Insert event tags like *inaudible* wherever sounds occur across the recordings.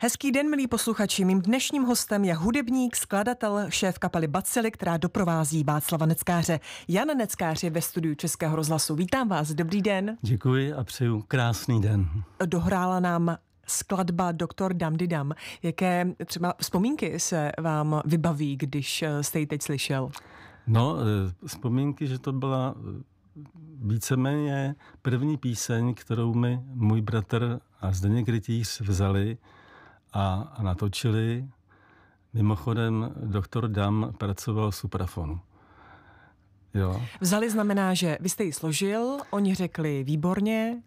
Hezký den, milí posluchači. Mým dnešním hostem je hudebník, skladatel, šéf kapely Bacily, která doprovází Václava Neckáře. Jan Neckář je ve studiu Českého rozhlasu. Vítám vás, dobrý den. Děkuji a přeju krásný den. Dohrála nám skladba Doktor Damdidam. Jaké třeba vzpomínky se vám vybaví, když jste ji teď slyšel? No, eh, vzpomínky, že to byla eh, víceméně první píseň, kterou mi můj bratr a Zdeněk Rytíř vzali a natočili. Mimochodem, doktor Dam pracoval v suprafonu. Jo. Vzali znamená, že vy jste ji složil, oni řekli výborně,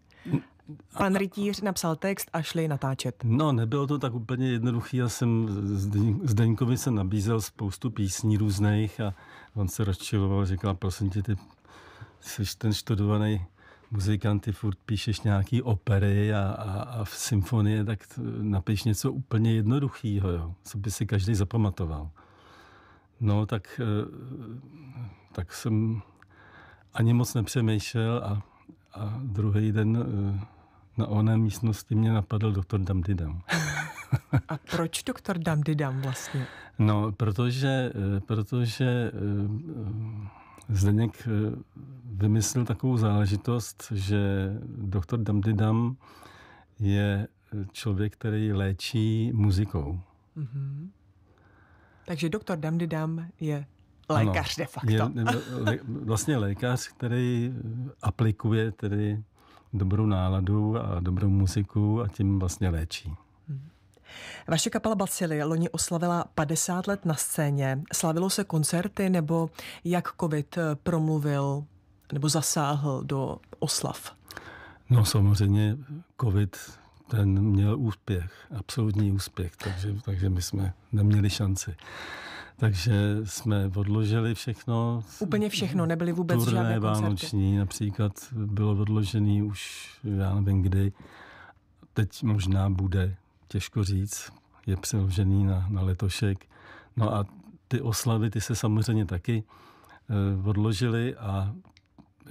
Pan Rytíř napsal text a šli natáčet. No, nebylo to tak úplně jednoduché. Já jsem Deňkovi se nabízel spoustu písní různých a on se rozčiloval, říkal, prosím tě, ty jsi ten študovaný muzikanty furt píšeš nějaký opery a, a, a v symfonie, tak napiš něco úplně jednoduchého, jo, co by si každý zapamatoval. No, tak, e, tak jsem ani moc nepřemýšlel a, a druhý den e, na oné místnosti mě napadl doktor Damdidam. *laughs* a proč doktor Damdidam vlastně? No, protože, e, protože Zdeněk eh, vymyslel takovou záležitost, že doktor Damdidam je eh, člověk, který léčí muzikou. Mm-hmm. Takže doktor Damdidam je lékař ano, de facto. Je, *laughs* le, vlastně lékař, který eh, aplikuje tedy dobrou náladu a dobrou muziku a tím vlastně léčí. Vaše kapela Bacily loni oslavila 50 let na scéně. Slavilo se koncerty nebo jak covid promluvil nebo zasáhl do oslav? No samozřejmě covid ten měl úspěch, absolutní úspěch, takže, takže my jsme neměli šanci. Takže jsme odložili všechno. Úplně všechno, nebyly vůbec turné žádné koncerty. vánoční například bylo odložený už já nevím kdy. Teď možná bude těžko říct, je přeložený na, na letošek. No a ty oslavy, ty se samozřejmě taky e, odložily a e,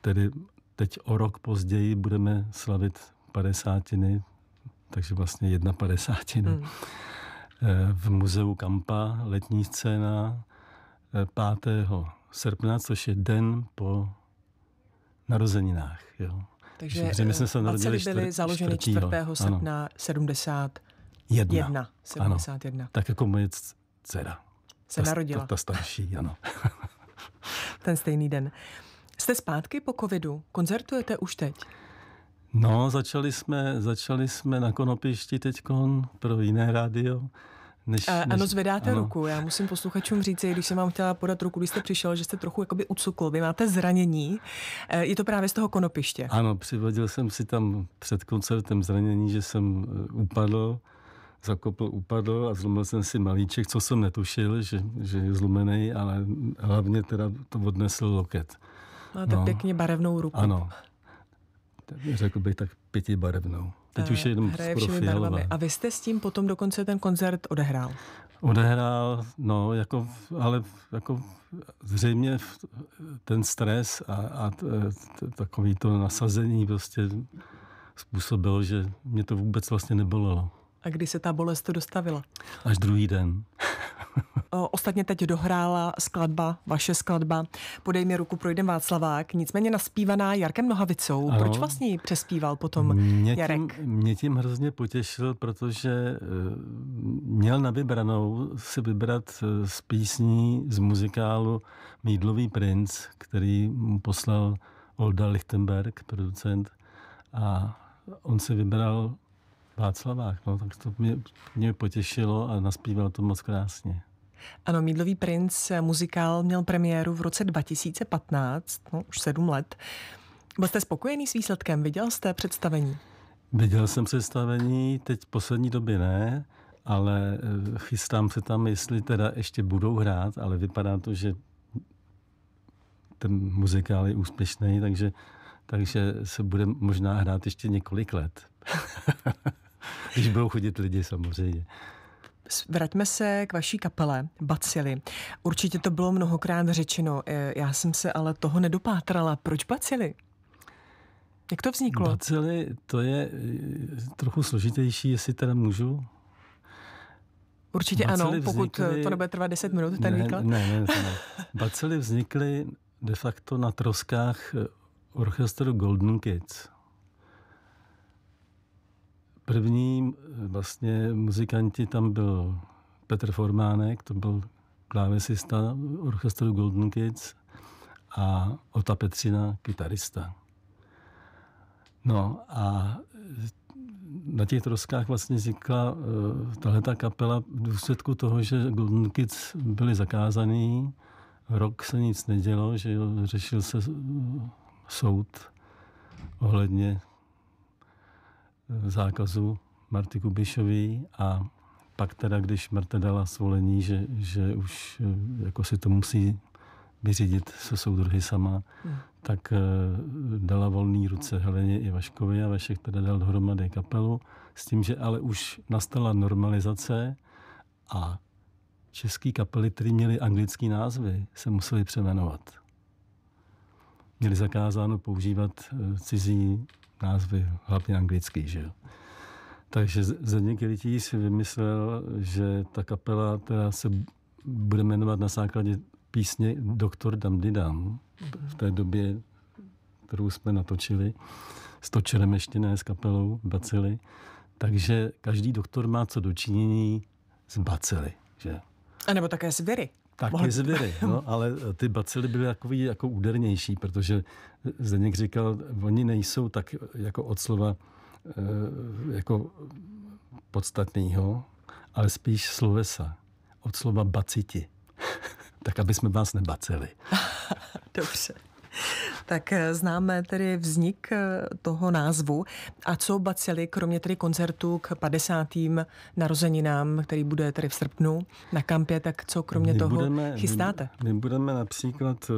tedy teď o rok později budeme slavit padesátiny, takže vlastně jedna padesátina. Hmm. e, v muzeu Kampa letní scéna 5. srpna, což je den po narozeninách. Jo. Takže Samozřejmě jsme se eh, narodili byly založeny 4. srpna ano. 71. Jedna. 71. Ano. Tak jako moje dcera. Se ta, narodila. Ta, ta starší, ano. *laughs* Ten stejný den. Jste zpátky po covidu? Koncertujete už teď? No, začali jsme, začali jsme na Konopišti teď pro jiné rádio. Než, než, ano, zvedáte ano. ruku. Já musím posluchačům říct, když jsem vám chtěla podat ruku, když jste přišel, že jste trochu jakoby ucukl. Vy máte zranění. Eh, je to právě z toho konopiště. Ano, přivodil jsem si tam před koncertem zranění, že jsem eh, upadl, zakopl, upadl a zlomil jsem si malíček, co jsem netušil, že, že je zlomený, ale hlavně teda to odnesl loket. Máte no. pěkně barevnou ruku. Ano. Řekl bych tak pětibarevnou. Teď už je jenom hraje skoro fialová. A vy jste s tím potom dokonce ten koncert odehrál? Odehrál, no, jako, ale jako zřejmě ten stres a, a t, t, takový to nasazení prostě způsobilo, že mě to vůbec vlastně nebolelo. A kdy se ta bolest dostavila? Až druhý den. *laughs* Ostatně teď dohrála skladba, vaše skladba Podej mi ruku, projdem Václavák, nicméně naspívaná Jarkem Nohavicou. Ano. Proč vlastně ji přespíval potom mě Jarek? mě tím hrozně potěšil, protože eh, měl na vybranou si vybrat eh, z písní z muzikálu Mídlový princ, který mu poslal Olda Lichtenberg, producent, a on si vybral Václavák, no tak to mě, mě potěšilo a naspíval to moc krásně. Ano, Mídlový princ eh, muzikál měl premiéru v roce 2015, no už sedm let. Byl jste spokojený s výsledkem? Viděl jste představení? Viděl jsem představení, teď poslední doby ne, ale eh, chystám se tam, jestli teda ještě budou hrát, ale vypadá to, že ten muzikál je úspěšný, takže, takže se bude možná hrát ještě několik let. *laughs* *laughs* když budou chodit lidi samozřejmě. Vraťme se k vaší kapele Bacily. Určitě to bylo mnohokrát řečeno, e, já jsem se ale toho nedopátrala. Proč Bacily? Jak to vzniklo? Bacily, to je e, trochu složitější, jestli teda můžu. Určitě Bacily ano, vznikly... pokud to nebude trvat 10 minut, ten ne, výklad. Ne, ne, ne. ne. *laughs* Bacily vznikly de facto na troskách e, orchestru Golden Kids první eh, vlastně muzikanti tam byl Petr Formánek, to byl klávesista orchestru Golden Kids a Ota Petřina, kytarista. No a eh, na těch troskách vlastně vznikla uh, eh, tahle ta kapela v důsledku toho, že Golden Kids byli zakázaný, rok se nic nedělo, že jo, řešil se soud ohledně zákazu Marty Kubišový a pak teda, když Marta dala svolení, že, že už eh, jako si to musí vyřídit se soudruhy sama, hmm. tak eh, dala volný ruce Heleně i Vaškovi a Vašek teda dal dohromady kapelu s tím, že ale už nastala normalizace a české kapely, které měly anglické názvy, se musely přemenovat. Měli zakázáno používat eh, cizí názvy, hlavně anglický, že jo. Takže Zedník Jelití si vymyslel, že ta kapela, která se bude jmenovat na základě písně Doktor Dam Didam, mhm. v té době, kterou jsme natočili, s Točerem ještě ne, s kapelou Bacily, takže každý doktor má co dočinění s Bacily, že? A nebo také s viry. Taky Mohl... zvěry, no, *laughs* ale eh, ty bacily byly takový jako údernější, protože eh, Zdeněk říkal, oni nejsou tak eh, jako od slova jako podstatného, ale spíš slovesa. Od slova baciti. *laughs* tak aby jsme vás nebacili. *laughs* Dobře. Tak eh, známe tedy vznik eh, toho názvu. A co bacily, kromě tedy koncertu k 50. narozeninám, který bude tedy v srpnu na kampě, tak co kromě my toho budeme, chystáte? My, my budeme například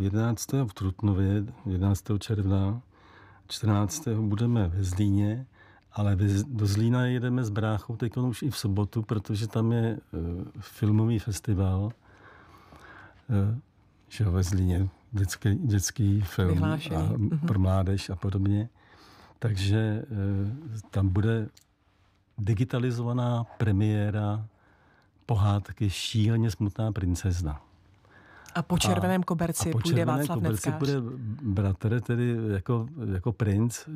11. Eh, v Trutnově, 11. června, 14. budeme ve Zlíně, ale do Zlína jedeme s bráchou teď už i v sobotu, protože tam je filmový festival že ve Zlíně dětský, dětský film a mhm. pro mládež a podobně. Takže e, tam bude digitalizovaná premiéra pohádky Šíleně smutná princezna. A po červeném koberci a po půjde červeném Václav koberci Neckář. bude bratr, tedy jako, jako princ, e,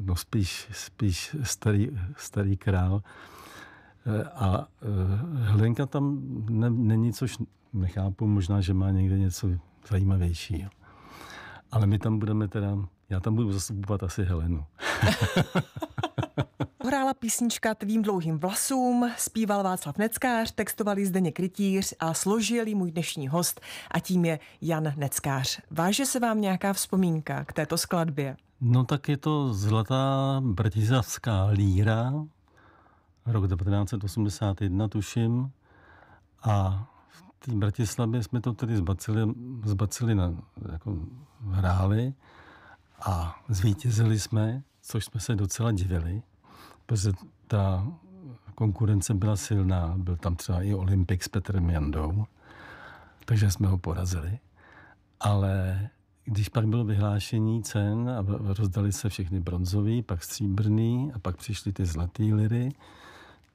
no spíš, spíš starý, starý král. E, a Helenka tam ne, není, což nechápu, možná, že má někde něco zajímavější. Jo. Ale my tam budeme teda, já tam budu zastupovat asi Helenu. *laughs* Hrála písnička Tvým dlouhým vlasům, zpíval Václav Neckář, textoval ji Zdeněk Rytíř a složil ji můj dnešní host a tím je Jan Neckář. Váže se vám nějaká vzpomínka k této skladbě? No tak je to zlatá brtizavská líra, rok 1981 tuším a té Bratislavě jsme to tedy zbacili, zbacili na, jako hráli a zvítězili jsme, což jsme se docela divili, protože ta konkurence byla silná. Byl tam třeba i Olympik s Petrem Jandou, takže jsme ho porazili. Ale když pak bylo vyhlášení cen a rozdali se všechny bronzový, pak stříbrný a pak přišly ty zlatý liry,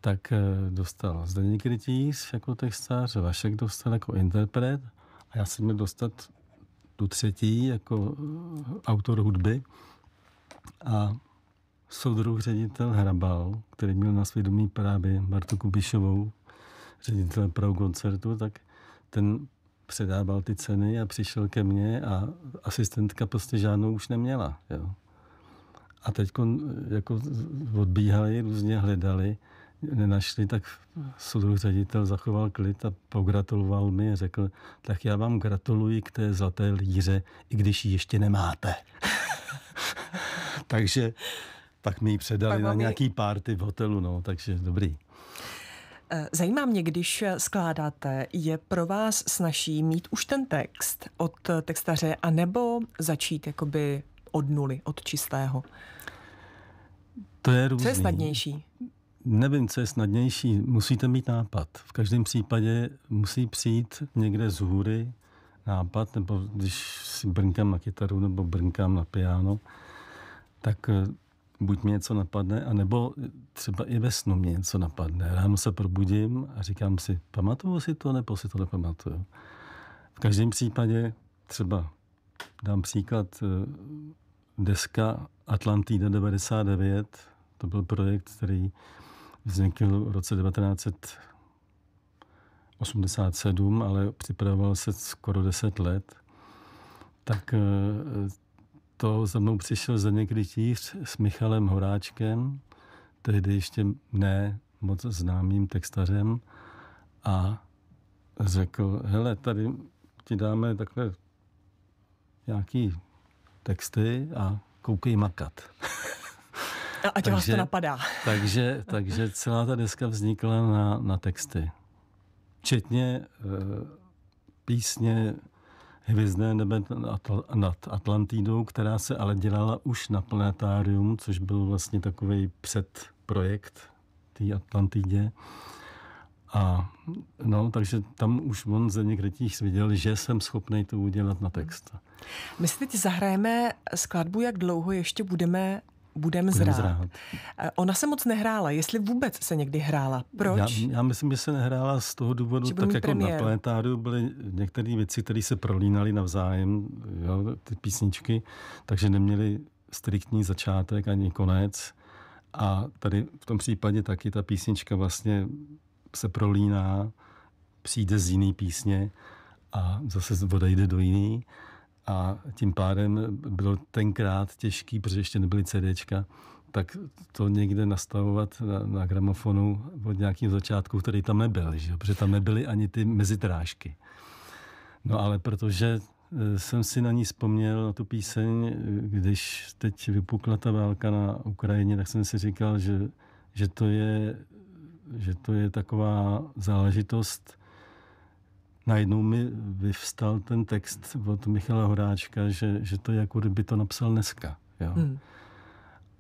tak eh, dostal Zdeněk Rytíř jako textář, Vašek dostal jako interpret a já jsem měl dostat tu třetí jako eh, autor hudby a soudruh ředitel Hrabal, který měl na svědomí právě Martu Kubišovou, ředitel pro koncertu, tak ten předával ty ceny a přišel ke mně a asistentka prostě žádnou už neměla. Jo. A teď jako, jako odbíhali, různě hledali nenašli, tak soudruh ředitel zachoval klid a pogratuloval mi a řekl, tak já vám gratuluji k té zlaté líře, i když ji ještě nemáte. *laughs* takže pak mi ji předali na nějaký párty v hotelu, no, takže dobrý. Eh, zajímá mě, když skládáte, je pro vás snaží mít už ten text od textaře, anebo začít jakoby od nuly, od čistého? To je různý. Co je snadnější? Nevím, co je snadnější. Musíte mít nápad. V každém případě musí přijít někde z hůry nápad, nebo když si brnkám na kytaru nebo brnkám na piano, tak eh, buď mě něco napadne, anebo třeba i ve snu mě něco napadne. Ráno se probudím a říkám si, pamatuju si to, nebo si to nepamatuju. V každém případě třeba dám příklad eh, deska Atlantida 99, to byl projekt, který Vznikl v roce 1987, ale připravoval se skoro 10 let. Tak eh, to za mnou přišel někdy tíř s Michalem Horáčkem, tehdy ještě ne moc známým textařem a řekl, hele, tady ti dáme takhle nějaký texty a koukej makat. *laughs* A ať takže, vás to napadá. *laughs* takže, takže celá ta deska vznikla na, na texty. Včetně uh, písně Hvězdné nebe nad Atlantidou, která se ale dělala už na planetárium, což byl vlastně takový předprojekt té Atlantidě. A no, takže tam už on ze některých viděl, že jsem schopný to udělat na text. My si teď zahrajeme skladbu, jak dlouho ještě budeme budem zrát. zrát. Ona se moc nehrála, jestli vůbec se někdy hrála. Proč? Já, já myslím, že se nehrála z toho důvodu, tak jako premiér. na planetáru byly některé věci, které se prolínaly navzájem, jo, ty písničky, takže neměly striktní začátek ani konec. A tady v tom případě taky ta písnička vlastně se prolíná, přijde z jiný písně a zase odejde do jiný a tím pádem bylo tenkrát těžký, protože ještě nebyly CDčka, tak to někde nastavovat na, na gramofonu od nějakého začátku, který tam nebyl, že? protože tam nebyly ani ty mezitrážky. No ale protože e, jsem si na ní vzpomněl, na tu píseň, když teď vypukla ta válka na Ukrajině, tak jsem si říkal, že, že, to, je, že to je taková záležitost, najednou mi vyvstal ten text od Michala Horáčka, že, že to je jako kdyby to napsal dneska. Jo? Hmm.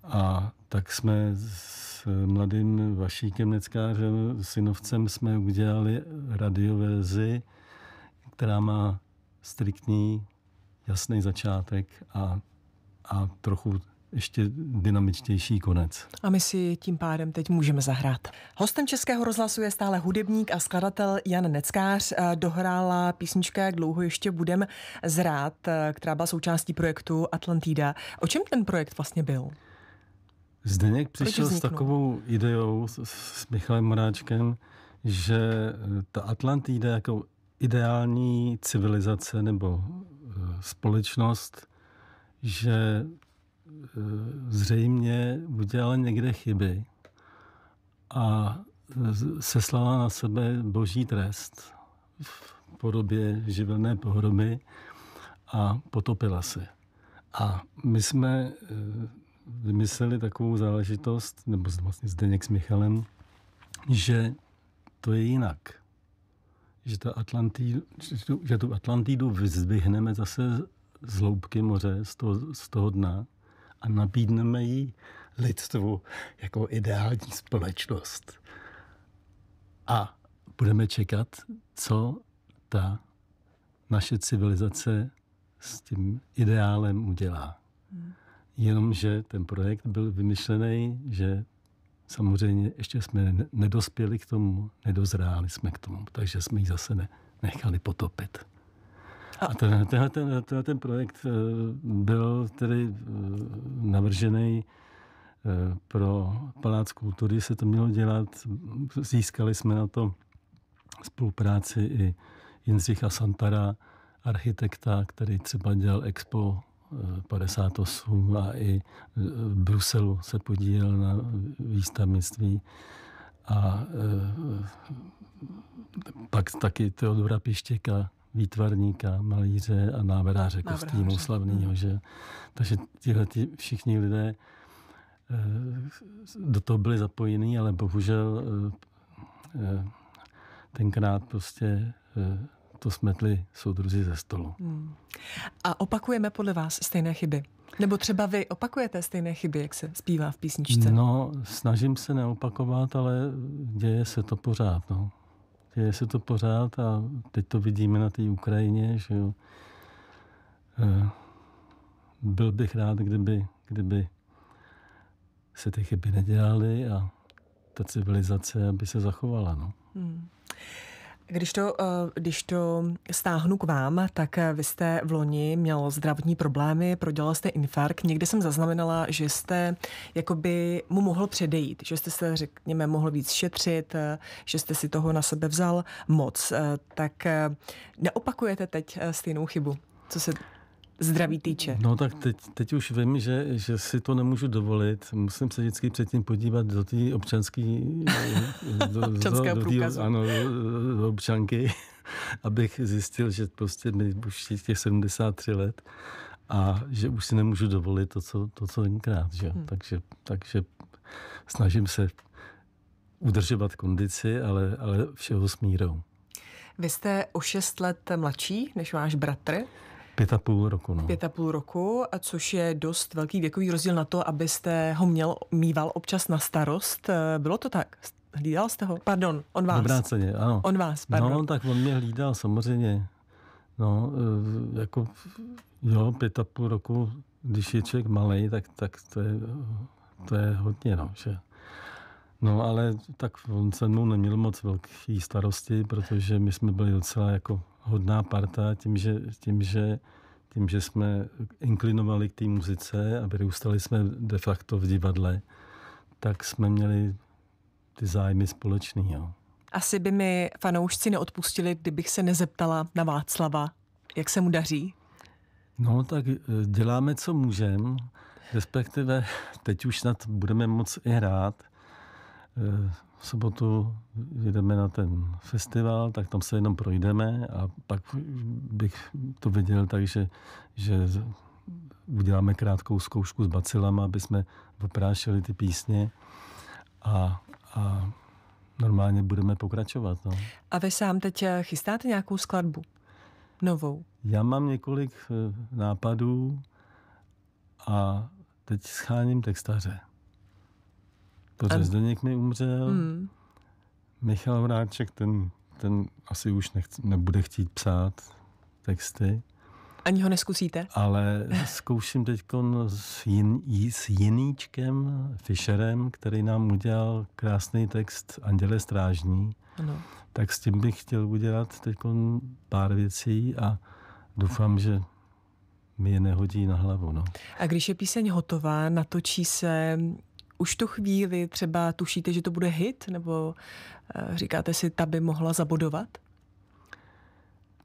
A tak jsme s mladým Vašíkem Neckářem, synovcem, jsme udělali radioverzi, která má striktní, jasný začátek a, a trochu ještě dynamičtější konec. A my si tím pádem teď můžeme zahrát. Hostem Českého rozhlasu je stále hudebník a skladatel Jan Neckář. Eh, dohrála písnička Jak dlouho ještě budem zrát, eh, která byla součástí projektu Atlantida. O čem ten projekt vlastně byl? Zdeněk přišel s takovou ideou s, s Michalem Moráčkem, že eh, ta Atlantida jako ideální civilizace nebo společnost, že zřejmě udělala někde chyby a seslala na sebe boží trest v podobě živelné pohromy a potopila se. A my jsme eh, vymysleli takovou záležitost, nebo vlastně Zdeněk s Michalem, že to je jinak. Že, ta Atlantídu, že tu Atlantidu vyzvihneme zase z hloubky moře, z toho, z toho dna a nabídneme ji lidstvu jako ideální společnost. A budeme čekat, co ta naše civilizace s tím ideálem udělá. Jenomže ten projekt byl vymyšlený, že samozřejmě ještě jsme nedospěli k tomu, nedozráli jsme k tomu, takže jsme ji zase ne, nechali potopit. A ten, ten, ten, ten, ten projekt eh, byl tedy eh, navržený eh, pro Palác kultury, se to mělo dělat. Získali jsme na to spolupráci i Jindřicha Santara, architekta, který třeba dělal Expo 58 a i v Bruselu se podílel na výstavnictví. A e, pak taky Teodora Pištěka, výtvarníka, malíře a návrháře kostýmu no. slavného. Že? Takže tyhle ty všichni lidé eh, do toho byli zapojení, ale bohužel eh, eh, tenkrát prostě to smetli soudruzi ze stolu. Hmm. A opakujeme podle vás stejné chyby? Nebo třeba vy opakujete stejné chyby, jak se zpívá v písničce? No, snažím se neopakovat, ale děje se to pořád. No děje se to pořád a teď to vidíme na té Ukrajině, že jo. Eh, byl bych rád, kdyby, kdyby se ty chyby nedělaly a ta civilizace by se zachovala, no. Hmm. Když to, eh, když to stáhnu k vám, tak eh, vy jste v loni měl zdravotní problémy, prodělal jste infarkt. Někde jsem zaznamenala, že jste jakoby mu mohl předejít, že jste se, řekněme, mohl víc šetřit, eh, že jste si toho na sebe vzal moc. Tak neopakujete teď stejnou chybu, co se zdraví týče? No tak teď, teď už vím, že, že si to nemůžu dovolit. Musím se vždycky předtím podívat do té občanské... Občanského do, do, do, do, Ano, do občanky, abych zjistil, že prostě mi už je těch 73 let a že už si nemůžu dovolit to, co, to, co tenkrát. Že? Hmm. Takže, takže snažím se udržovat kondici, ale, ale všeho s mírou. Vy jste o šest let mladší než váš bratr. Pět a půl roku, no. Pět a půl roku, což je dost velký věkový rozdíl na to, abyste ho měl, mýval občas na starost. Eh, bylo to tak? Hlídal jste ho? Pardon, on vás. Obráceně, ano. On vás, no, pardon. No, tak on mě hlídal, samozřejmě. No, eh, jako, jo, pět a půl roku, když je člověk malý, tak, tak to, je, to je hodně, no, že. No, ale tak on se mnou neměl moc velký starosti, protože my jsme byli docela jako hodná parta tím, že, tím, že, tím, že jsme inklinovali k té muzice a vyrůstali jsme de facto v divadle, tak jsme měli ty zájmy společný. Jo. Asi by mi fanoušci neodpustili, kdybych se nezeptala na Václava, jak se mu daří. No tak eh, děláme, co můžeme, respektive teď už snad budeme moc i hrát, Eh, v sobotu jdeme na ten festival, tak tam se jenom projdeme a pak bych to viděl tak, že, že uděláme krátkou zkoušku s bacilama, aby jsme oprášili ty písně a, a normálně budeme pokračovat. No. A vy sám teď eh, chystáte nějakou skladbu? Novou? Já mám několik eh, nápadů a teď scháním textaře. Protože Zdeněk umřel, hmm. Michal Vráček, ten, ten asi už nech, nebude chtít psát texty. Ani ho neskusíte? Ale zkouším teď s, jin, s Jiníčkem Fischerem, který nám udělal krásný text Anděle strážní. Ano. Tak s tím bych chtěl udělat teď pár věcí a doufám, že mi je nehodí na hlavu. No. A když je píseň hotová, natočí se už tu chvíli třeba tušíte, že to bude hit, nebo eh, říkáte si, ta by mohla zabodovat?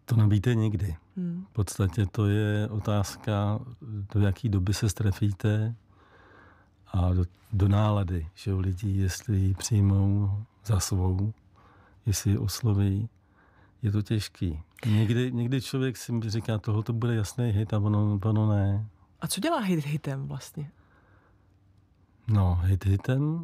To nevíte nikdy. Hmm. V podstatě to je otázka, do jaký doby se strefíte a do, do nálady že lidí, jestli ji přijmou za svou, jestli ji osloví. Je to těžký. Někdy, někdy člověk si říká, tohle to bude jasný hit a ono, ono ne. A co dělá hit hitem vlastně? No, hit hitem,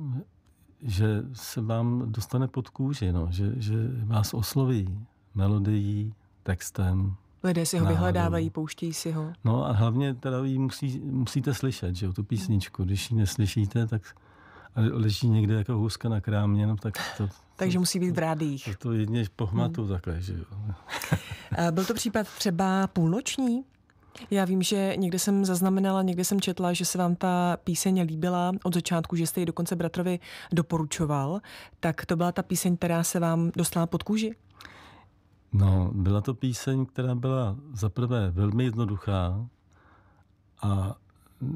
že se vám dostane pod kůži, no, že, že vás osloví melodií, textem. Lidé si ho náhodou. vyhledávají, pouštějí si ho. No a hlavně teda ji musí, musíte slyšet, že jo, tu písničku. Když ji neslyšíte, tak a leží někde jako houska na krámě, no tak to... Takže to, musí být v rádích. To, to jedně pohmatu hmm. takhle, že jo. *laughs* Eh, byl to případ třeba půlnoční? Já vím, že někde jsem zaznamenala, někde jsem četla, že se vám ta píseň líbila od začátku, že jste ji dokonce bratrovi doporučoval. Tak to byla ta píseň, která se vám dostala pod kůži? No, byla to píseň, která byla zaprvé velmi jednoduchá a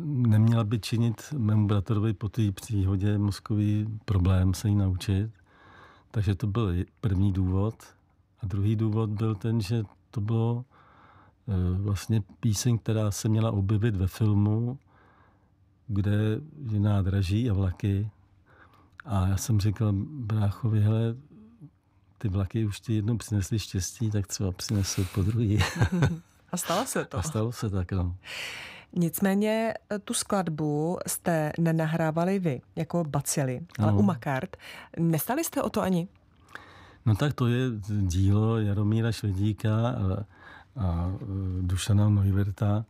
neměla by činit mému bratrovi po té příhodě mozkový problém se ji naučit. Takže to byl první důvod. A druhý důvod byl ten, že to bylo Eh, vlastně píseň, která se měla objevit ve filmu, kde je nádraží a vlaky. A já jsem říkal bráchovi, hele, ty vlaky už ti jednou přinesly štěstí, tak třeba přinesou po druhý. *laughs* A stalo se to. A stalo se tak, no. Nicméně eh, tu skladbu jste nenahrávali vy, jako ale no. ale u Makart. Nestali jste o to ani? No tak to je dílo Jaromíra Švedíka, ale a e, Dušana Neuwirta,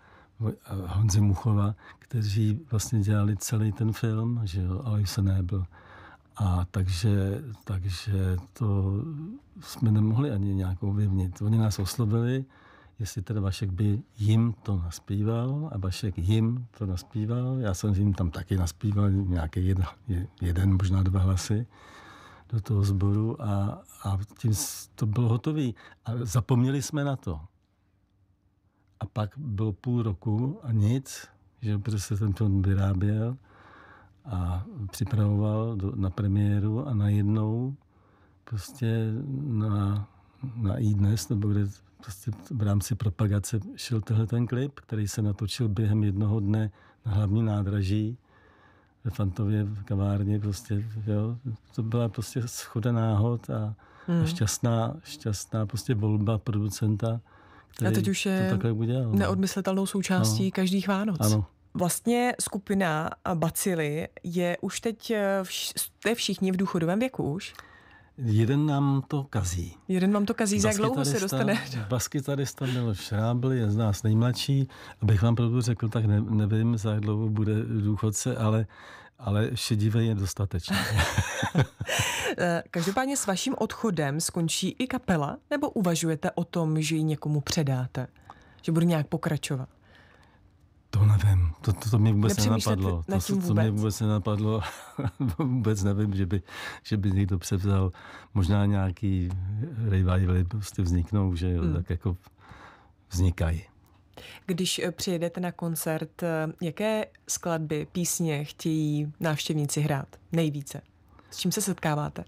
e, Honzi Muchova, kteří vlastně dělali celý ten film, že jo, se nebyl. A takže, takže to jsme nemohli ani nějak ovlivnit. Oni nás oslovili, jestli teda Vašek by jim to naspíval a Vašek jim to naspíval. Já jsem jim tam taky naspíval nějaké jedna, jeden, možná dva hlasy do toho sboru a, a tím to bylo hotové. A zapomněli jsme na to. A pak bylo půl roku a nic, že prostě ten film vyráběl a připravoval do, na premiéru a najednou prostě na, na e-dnes, nebo kde prostě v rámci propagace šel tenhle ten klip, který se natočil během jednoho dne na hlavní nádraží ve Fantově v kavárně. Prostě, jo. To byla prostě schoda náhod a, hmm. a šťastná, šťastná prostě volba producenta který A teď už je to takhle no. neodmyslitelnou součástí no. každých Vánoc. Ano. Vlastně skupina Bacily je už teď, eh, vš- jste všichni v důchodovém věku už? Jeden nám to kazí. Jeden vám to kazí, za jak dlouho se dostane? Baskytarista Miloš Šrábl je z nás nejmladší. Abych vám pravdu řekl, tak ne, nevím, za jak dlouho bude důchodce, ale ale šedivé je dostatečné. *laughs* Eh, každopádně s vaším odchodem skončí i kapela, nebo uvažujete o tom, že ji někomu předáte? Že bude nějak pokračovat? To nevím, to, to, to mě vůbec nenapadlo. To, vůbec. to mě vůbec nenapadlo, *laughs* vůbec nevím, že by, že by někdo převzal. Možná nějaký revivaly prostě vzniknou, že jo, mm. tak jako vznikají. Když eh, přijedete na koncert, eh, jaké skladby, písně chtějí návštěvníci hrát nejvíce? S čím se setkáváte?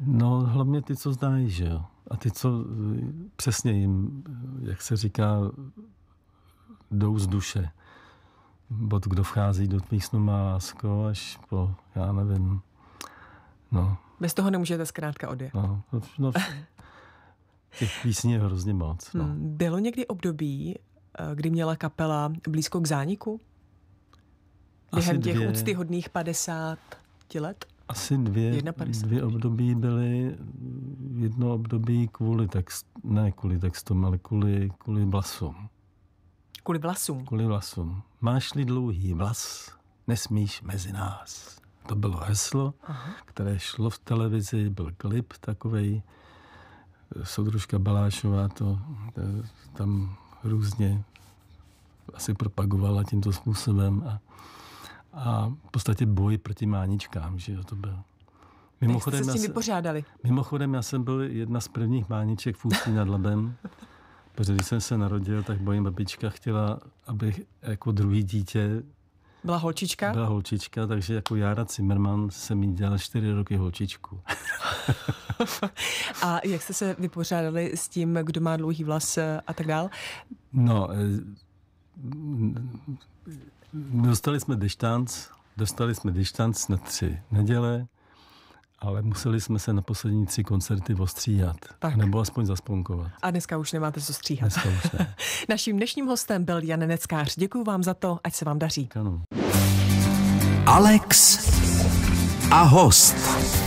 No, hlavně ty, co znají, že jo. A ty, co eh, přesně jim, jak se říká, jdou z duše. Bod, kdo vchází do tvých snů, má lásko, až po, já nevím, no. Bez toho nemůžete zkrátka odjet. No, no, no Těch písní je hrozně moc. No. Hmm, bylo někdy období, Eh, kdy měla kapela blízko k zániku? Během Asi těch dvě. úctyhodných 50 let? Asi dvě, dvě období byly, jedno období kvůli text, ne kvůli textům, ale kvůli, kvůli vlasům. Kvůli vlasům? Kvůli vlasům. Máš-li dlouhý vlas, nesmíš mezi nás. To bylo heslo, Aha. které šlo v televizi, byl klip takovej, eh, Soudružka Balášová to, eh, tam různě asi propagovala tímto způsobem a, a v podstatě boj proti máničkám, že jo, to byl. Mimochodem, Jak jste se s tím vypořádali? Mimochodem, já jsem byl jedna z prvních mániček v Ústí nad Labem, *laughs* protože když jsem se narodil, tak moje babička chtěla, abych jako druhý dítě byla holčička? Byla holčička, takže jako Jára Zimmerman jsem jí dělal čtyři roky holčičku. *laughs* *laughs* a jak jste se vypořádali s tím, kdo má dlouhý vlas a tak dál? No, eh, dostali jsme distanc, dostali jsme distanc na tři neděle, ale museli jsme se na poslední tři koncerty ostříhat. Tak. Nebo aspoň zasponkovat. A dneska už nemáte co stříhat. Dneska už ne. *laughs* Naším dnešním hostem byl Jan Neckář. Děkuji vám za to, ať se vám daří. Ano. Alex a host.